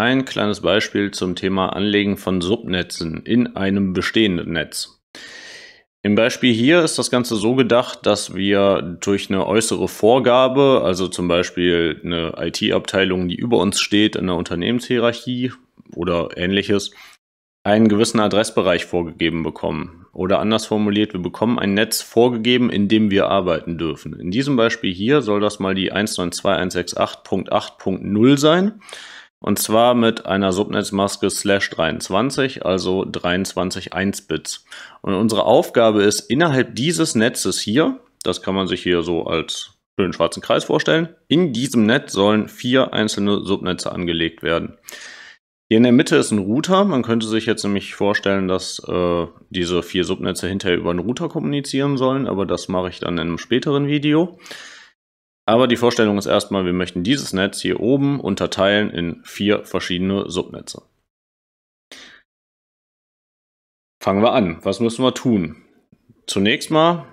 ein kleines Beispiel zum Thema Anlegen von Subnetzen in einem bestehenden Netz. Im Beispiel hier ist das Ganze so gedacht, dass wir durch eine äußere Vorgabe, also zum Beispiel eine IT-Abteilung, die über uns steht in der Unternehmenshierarchie oder ähnliches, einen gewissen Adressbereich vorgegeben bekommen. Oder anders formuliert, wir bekommen ein Netz vorgegeben, in dem wir arbeiten dürfen. In diesem Beispiel hier soll das mal die 192.168.8.0 sein. Und zwar mit einer Subnetzmaske slash 23, also 23 1-Bits. Und unsere Aufgabe ist, innerhalb dieses Netzes hier, das kann man sich hier so als schönen schwarzen Kreis vorstellen, in diesem Netz sollen vier einzelne Subnetze angelegt werden. Hier in der Mitte ist ein Router. Man könnte sich jetzt nämlich vorstellen, dass äh, diese vier Subnetze hinterher über einen Router kommunizieren sollen, aber das mache ich dann in einem späteren Video. Aber die Vorstellung ist erstmal, wir möchten dieses Netz hier oben unterteilen in vier verschiedene Subnetze. Fangen wir an. Was müssen wir tun? Zunächst mal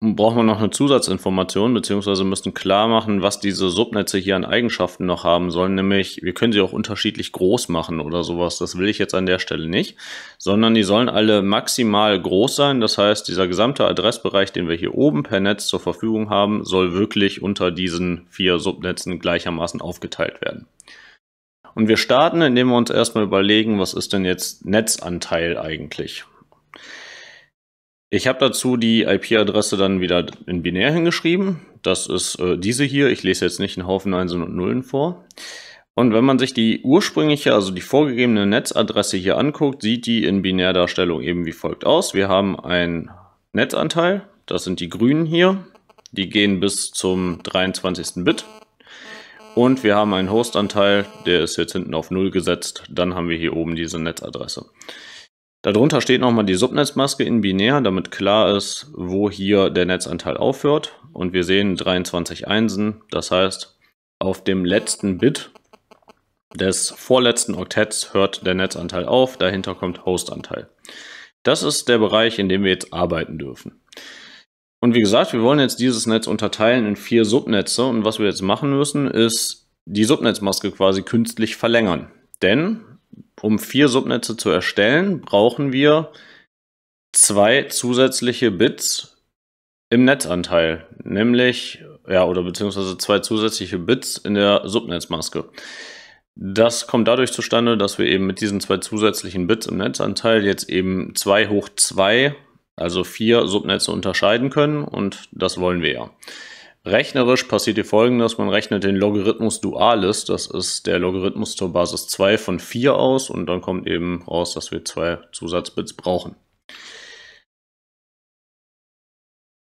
braucht man noch eine Zusatzinformation, beziehungsweise müssen klar machen, was diese Subnetze hier an Eigenschaften noch haben sollen. Nämlich, wir können sie auch unterschiedlich groß machen oder sowas. Das will ich jetzt an der Stelle nicht, sondern die sollen alle maximal groß sein. Das heißt, dieser gesamte Adressbereich, den wir hier oben per Netz zur Verfügung haben, soll wirklich unter diesen vier Subnetzen gleichermaßen aufgeteilt werden. Und wir starten, indem wir uns erstmal überlegen, was ist denn jetzt Netzanteil eigentlich? Ich habe dazu die IP-Adresse dann wieder in binär hingeschrieben. Das ist äh, diese hier. Ich lese jetzt nicht einen Haufen Einsen und Nullen vor. Und wenn man sich die ursprüngliche, also die vorgegebene Netzadresse hier anguckt, sieht die in Binärdarstellung eben wie folgt aus. Wir haben einen Netzanteil, das sind die grünen hier, die gehen bis zum 23. Bit. Und wir haben einen Hostanteil, der ist jetzt hinten auf 0 gesetzt, dann haben wir hier oben diese Netzadresse. Darunter steht nochmal die Subnetzmaske in binär, damit klar ist, wo hier der Netzanteil aufhört. Und wir sehen 23 Einsen, das heißt, auf dem letzten Bit des vorletzten Oktetts hört der Netzanteil auf, dahinter kommt Hostanteil. Das ist der Bereich, in dem wir jetzt arbeiten dürfen. Und wie gesagt, wir wollen jetzt dieses Netz unterteilen in vier Subnetze und was wir jetzt machen müssen, ist die Subnetzmaske quasi künstlich verlängern. Denn um vier Subnetze zu erstellen, brauchen wir zwei zusätzliche Bits im Netzanteil, nämlich, ja, oder beziehungsweise zwei zusätzliche Bits in der Subnetzmaske. Das kommt dadurch zustande, dass wir eben mit diesen zwei zusätzlichen Bits im Netzanteil jetzt eben zwei hoch zwei, also vier Subnetze unterscheiden können und das wollen wir ja. Rechnerisch passiert hier folgendes, man rechnet den Logarithmus Duales, das ist der Logarithmus zur Basis 2 von 4 aus und dann kommt eben raus, dass wir zwei Zusatzbits brauchen.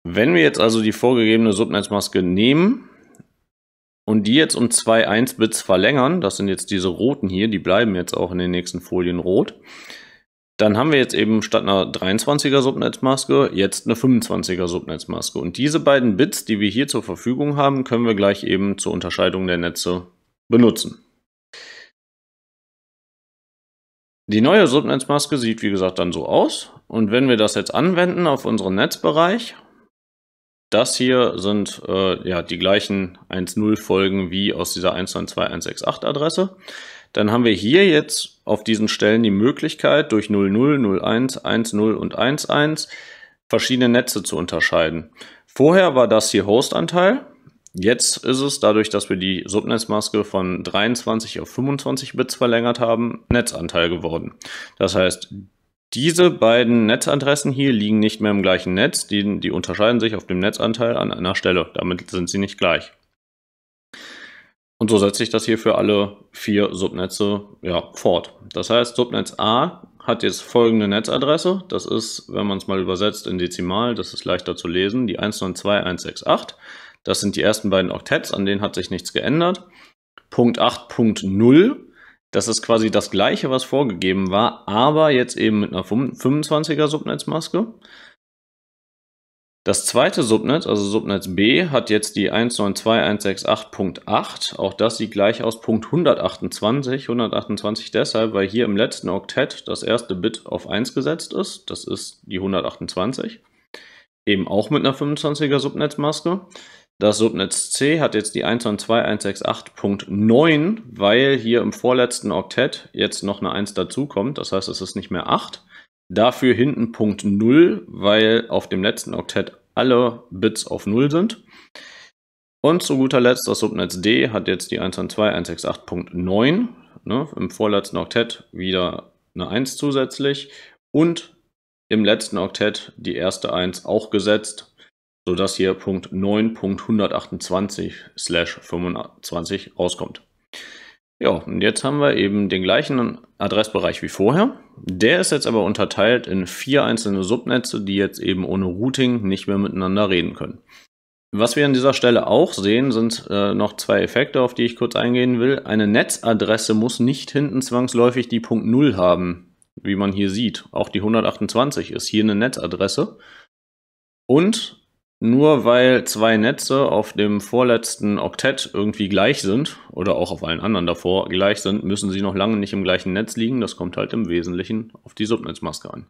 Wenn wir jetzt also die vorgegebene Subnetzmaske nehmen und die jetzt um zwei 1-Bits verlängern, das sind jetzt diese roten hier, die bleiben jetzt auch in den nächsten Folien rot, dann haben wir jetzt eben statt einer 23er Subnetzmaske jetzt eine 25er Subnetzmaske. Und diese beiden Bits, die wir hier zur Verfügung haben, können wir gleich eben zur Unterscheidung der Netze benutzen. Die neue Subnetzmaske sieht wie gesagt dann so aus. Und wenn wir das jetzt anwenden auf unseren Netzbereich, das hier sind äh, ja, die gleichen 1.0 Folgen wie aus dieser 1.2.168 Adresse, dann haben wir hier jetzt auf diesen Stellen die Möglichkeit, durch 00, 01, 10 und 11 verschiedene Netze zu unterscheiden. Vorher war das hier Hostanteil. Jetzt ist es, dadurch, dass wir die Subnetzmaske von 23 auf 25 Bits verlängert haben, Netzanteil geworden. Das heißt, diese beiden Netzadressen hier liegen nicht mehr im gleichen Netz, die, die unterscheiden sich auf dem Netzanteil an einer Stelle. Damit sind sie nicht gleich. Und so setze ich das hier für alle vier Subnetze ja, fort. Das heißt, Subnetz A hat jetzt folgende Netzadresse. Das ist, wenn man es mal übersetzt in Dezimal, das ist leichter zu lesen, die 192168. Das sind die ersten beiden Oktetts, an denen hat sich nichts geändert. Punkt 8.0, das ist quasi das gleiche, was vorgegeben war, aber jetzt eben mit einer 25er Subnetzmaske. Das zweite Subnetz, also Subnetz B, hat jetzt die 192.168.8. Auch das sieht gleich aus Punkt 128. 128 deshalb, weil hier im letzten Oktett das erste Bit auf 1 gesetzt ist. Das ist die 128. Eben auch mit einer 25er Subnetzmaske. Das Subnetz C hat jetzt die 192.168.9, weil hier im vorletzten Oktett jetzt noch eine 1 dazukommt. Das heißt, es ist nicht mehr 8 Dafür hinten Punkt 0, weil auf dem letzten Oktett alle Bits auf 0 sind. Und zu guter Letzt, das Subnetz D hat jetzt die 112.168.9, ne, im vorletzten Oktett wieder eine 1 zusätzlich und im letzten Oktett die erste 1 auch gesetzt, sodass hier Punkt 9.128/25 rauskommt. Ja, und jetzt haben wir eben den gleichen Adressbereich wie vorher. Der ist jetzt aber unterteilt in vier einzelne Subnetze, die jetzt eben ohne Routing nicht mehr miteinander reden können. Was wir an dieser Stelle auch sehen, sind äh, noch zwei Effekte, auf die ich kurz eingehen will. Eine Netzadresse muss nicht hinten zwangsläufig die Punkt .0 haben, wie man hier sieht. Auch die 128 ist hier eine Netzadresse. Und nur weil zwei Netze auf dem vorletzten Oktett irgendwie gleich sind oder auch auf allen anderen davor gleich sind, müssen sie noch lange nicht im gleichen Netz liegen. Das kommt halt im Wesentlichen auf die Subnetzmaske an.